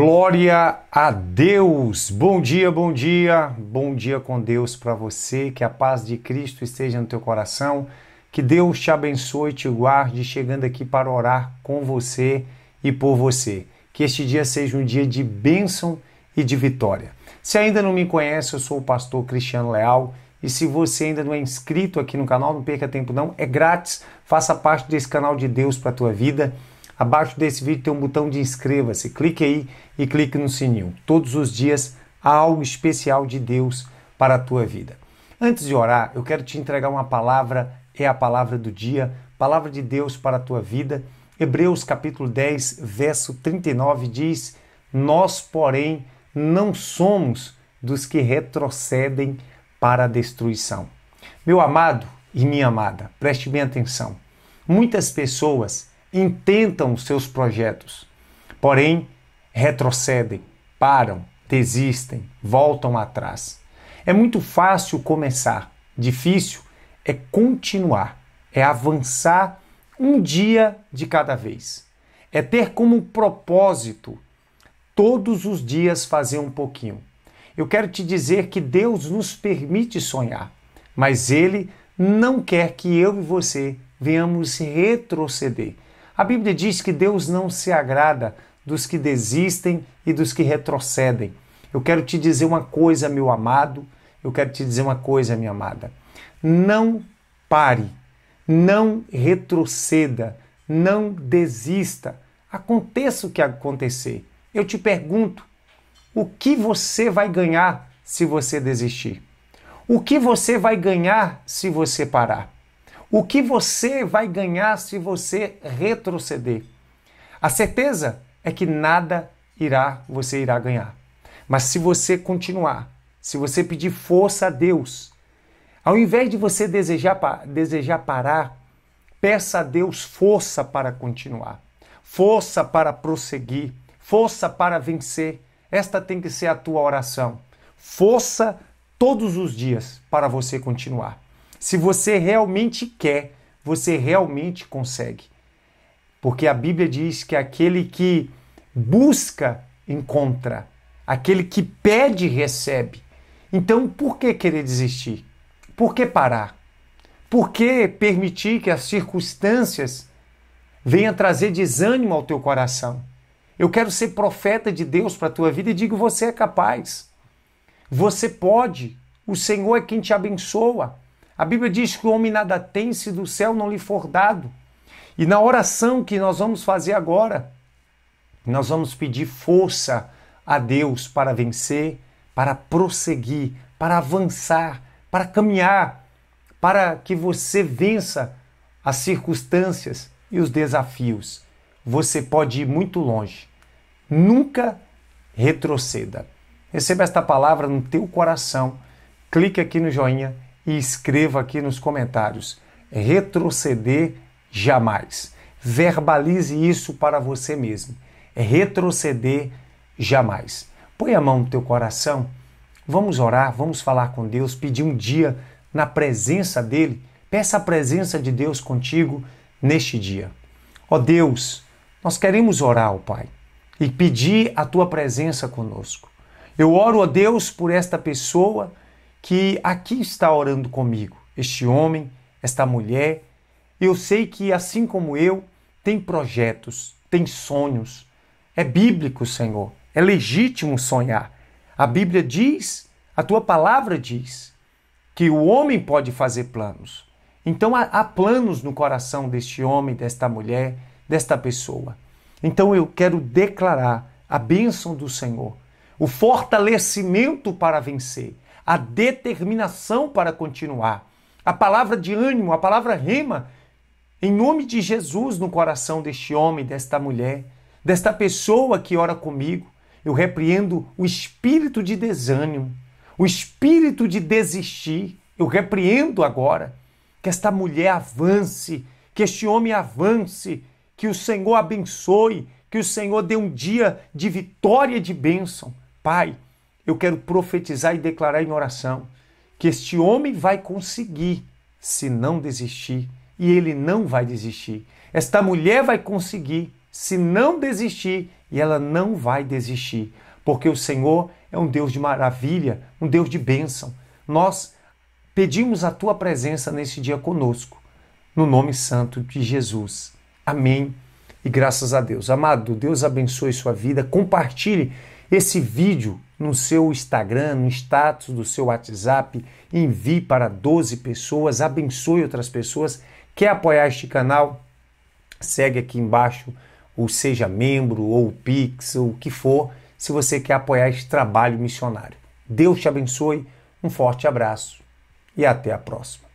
Glória a Deus! Bom dia, bom dia, bom dia com Deus para você. Que a paz de Cristo esteja no teu coração. Que Deus te abençoe, e te guarde, chegando aqui para orar com você e por você. Que este dia seja um dia de bênção e de vitória. Se ainda não me conhece, eu sou o pastor Cristiano Leal. E se você ainda não é inscrito aqui no canal, não perca tempo não, é grátis. Faça parte desse canal de Deus para a tua vida Abaixo desse vídeo tem um botão de inscreva-se. Clique aí e clique no sininho. Todos os dias há algo especial de Deus para a tua vida. Antes de orar, eu quero te entregar uma palavra, é a palavra do dia, palavra de Deus para a tua vida. Hebreus capítulo 10, verso 39 diz: Nós, porém, não somos dos que retrocedem para a destruição. Meu amado e minha amada, preste bem atenção. Muitas pessoas intentam seus projetos, porém retrocedem, param, desistem, voltam atrás. É muito fácil começar, difícil é continuar, é avançar um dia de cada vez. É ter como propósito todos os dias fazer um pouquinho. Eu quero te dizer que Deus nos permite sonhar, mas Ele não quer que eu e você venhamos retroceder. A Bíblia diz que Deus não se agrada dos que desistem e dos que retrocedem. Eu quero te dizer uma coisa, meu amado, eu quero te dizer uma coisa, minha amada. Não pare, não retroceda, não desista. Aconteça o que acontecer. Eu te pergunto, o que você vai ganhar se você desistir? O que você vai ganhar se você parar? O que você vai ganhar se você retroceder? A certeza é que nada irá, você irá ganhar. Mas se você continuar, se você pedir força a Deus, ao invés de você desejar, desejar parar, peça a Deus força para continuar, força para prosseguir, força para vencer. Esta tem que ser a tua oração. Força todos os dias para você continuar. Se você realmente quer, você realmente consegue. Porque a Bíblia diz que aquele que busca, encontra. Aquele que pede, recebe. Então, por que querer desistir? Por que parar? Por que permitir que as circunstâncias venham trazer desânimo ao teu coração? Eu quero ser profeta de Deus para a tua vida e digo: você é capaz. Você pode. O Senhor é quem te abençoa. A Bíblia diz que o homem nada tem se do céu não lhe for dado. E na oração que nós vamos fazer agora, nós vamos pedir força a Deus para vencer, para prosseguir, para avançar, para caminhar, para que você vença as circunstâncias e os desafios. Você pode ir muito longe. Nunca retroceda. Receba esta palavra no teu coração. Clique aqui no joinha e escreva aqui nos comentários. Retroceder jamais. Verbalize isso para você mesmo. Retroceder jamais. Põe a mão no teu coração. Vamos orar, vamos falar com Deus, pedir um dia na presença dele. Peça a presença de Deus contigo neste dia. Ó oh Deus, nós queremos orar, ó Pai, e pedir a tua presença conosco. Eu oro, ó Deus, por esta pessoa que aqui está orando comigo, este homem, esta mulher. Eu sei que, assim como eu, tem projetos, tem sonhos. É bíblico, Senhor. É legítimo sonhar. A Bíblia diz, a tua palavra diz, que o homem pode fazer planos. Então há, planos no coração deste homem, desta mulher, desta pessoa. Então eu quero declarar a bênção do Senhor, o fortalecimento para vencer, a determinação para continuar, a palavra de ânimo, a palavra rima, em nome de Jesus no coração deste homem, desta mulher, desta pessoa que ora comigo. Eu repreendo o espírito de desânimo, o espírito de desistir. Eu repreendo agora que esta mulher avance, que este homem avance, que o Senhor abençoe, que o Senhor dê um dia de vitória e de bênção. Pai, eu quero profetizar e declarar em oração que este homem vai conseguir se não desistir, e ele não vai desistir. Esta mulher vai conseguir se não desistir, e ela não vai desistir, porque o Senhor é um Deus de maravilha, um Deus de bênção. Nós pedimos a tua presença nesse dia conosco, no nome santo de Jesus. Amém. E graças a Deus. Amado, Deus abençoe sua vida. Compartilhe esse vídeo no seu Instagram, no status do seu WhatsApp, envie para 12 pessoas, abençoe outras pessoas. Quer apoiar este canal? Segue aqui embaixo o Seja Membro, ou o Pix, ou o que for, se você quer apoiar este trabalho missionário. Deus te abençoe, um forte abraço e até a próxima.